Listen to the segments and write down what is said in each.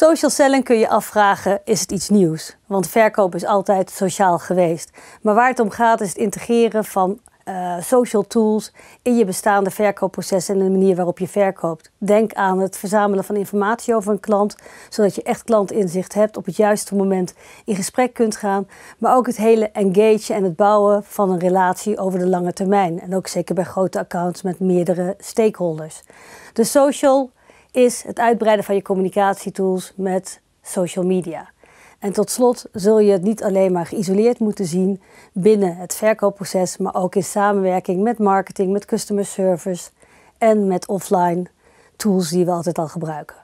Social selling kun je afvragen, is het iets nieuws? Want verkoop is altijd sociaal geweest. Maar waar het om gaat is het integreren van eh, social tools in je bestaande verkoopproces en de manier waarop je verkoopt. Denk aan het verzamelen van informatie over een klant, zodat je echt klantinzicht hebt, op het juiste moment in gesprek kunt gaan. Maar ook het hele engage en het bouwen van een relatie over de lange termijn. En ook zeker bij grote accounts met meerdere stakeholders. De social is het uitbreiden van je communicatietools met social media. En tot slot zul je het niet alleen maar geïsoleerd moeten zien binnen het verkoopproces, maar ook in samenwerking met marketing, met customer service en met offline tools die we altijd al gebruiken.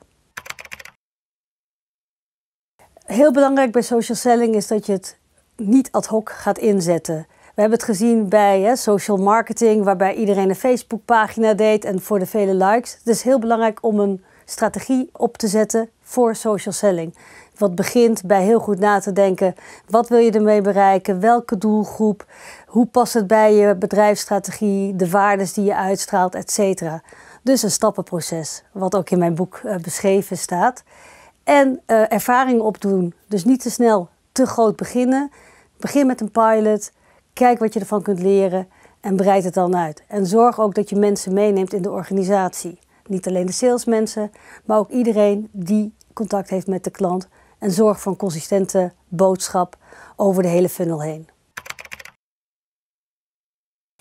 Heel belangrijk bij social selling is dat je het niet ad hoc gaat inzetten. We hebben het gezien bij hè, social marketing, waarbij iedereen een Facebook pagina deed en voor de vele likes. Het is heel belangrijk om een strategie op te zetten voor social selling. Wat begint bij heel goed na te denken. Wat wil je ermee bereiken? Welke doelgroep? Hoe past het bij je bedrijfsstrategie? De waardes die je uitstraalt, etc. Dus een stappenproces, wat ook in mijn boek eh, beschreven staat. En eh, ervaring opdoen. Dus niet te snel te groot beginnen. Begin met een pilot. Kijk wat je ervan kunt leren en breid het dan uit. En zorg ook dat je mensen meeneemt in de organisatie. Niet alleen de salesmensen, maar ook iedereen die contact heeft met de klant. En zorg voor een consistente boodschap over de hele funnel heen.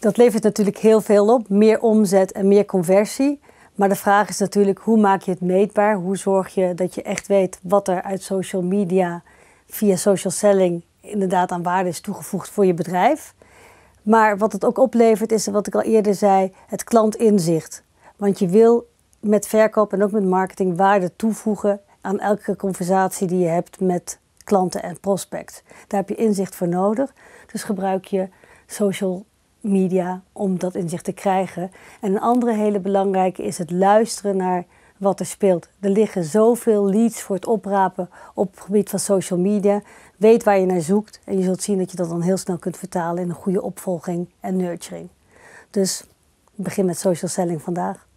Dat levert natuurlijk heel veel op, meer omzet en meer conversie. Maar de vraag is natuurlijk, hoe maak je het meetbaar? Hoe zorg je dat je echt weet wat er uit social media via social selling inderdaad aan waarde is toegevoegd voor je bedrijf? Maar wat het ook oplevert is, wat ik al eerder zei, het klantinzicht. Want je wil met verkoop en ook met marketing waarde toevoegen aan elke conversatie die je hebt met klanten en prospects. Daar heb je inzicht voor nodig. Dus gebruik je social media om dat inzicht te krijgen. En een andere hele belangrijke is het luisteren naar wat er speelt. Er liggen zoveel leads voor het oprapen op het gebied van social media. Weet waar je naar zoekt en je zult zien dat je dat dan heel snel kunt vertalen in een goede opvolging en nurturing. Dus begin met social selling vandaag.